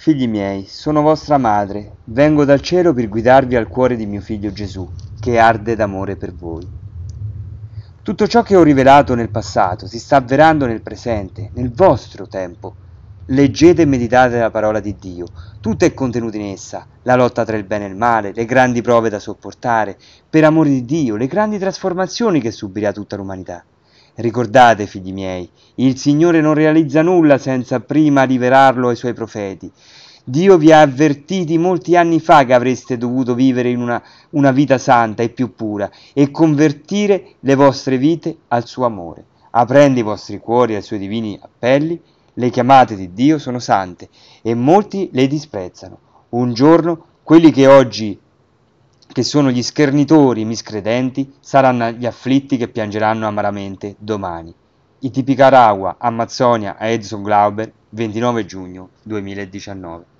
Figli miei, sono vostra madre, vengo dal cielo per guidarvi al cuore di mio figlio Gesù, che arde d'amore per voi. Tutto ciò che ho rivelato nel passato si sta avverando nel presente, nel vostro tempo. Leggete e meditate la parola di Dio, tutto è contenuto in essa, la lotta tra il bene e il male, le grandi prove da sopportare, per amore di Dio, le grandi trasformazioni che subirà tutta l'umanità. Ricordate, figli miei, il Signore non realizza nulla senza prima rivelarlo ai suoi profeti. Dio vi ha avvertiti molti anni fa che avreste dovuto vivere in una, una vita santa e più pura e convertire le vostre vite al suo amore. Aprendo i vostri cuori ai suoi divini appelli, le chiamate di Dio sono sante e molti le disprezzano. Un giorno quelli che oggi che sono gli schernitori miscredenti, saranno gli afflitti che piangeranno amaramente domani. I tipicaragua, Amazzonia a Edson Glauber, 29 giugno 2019.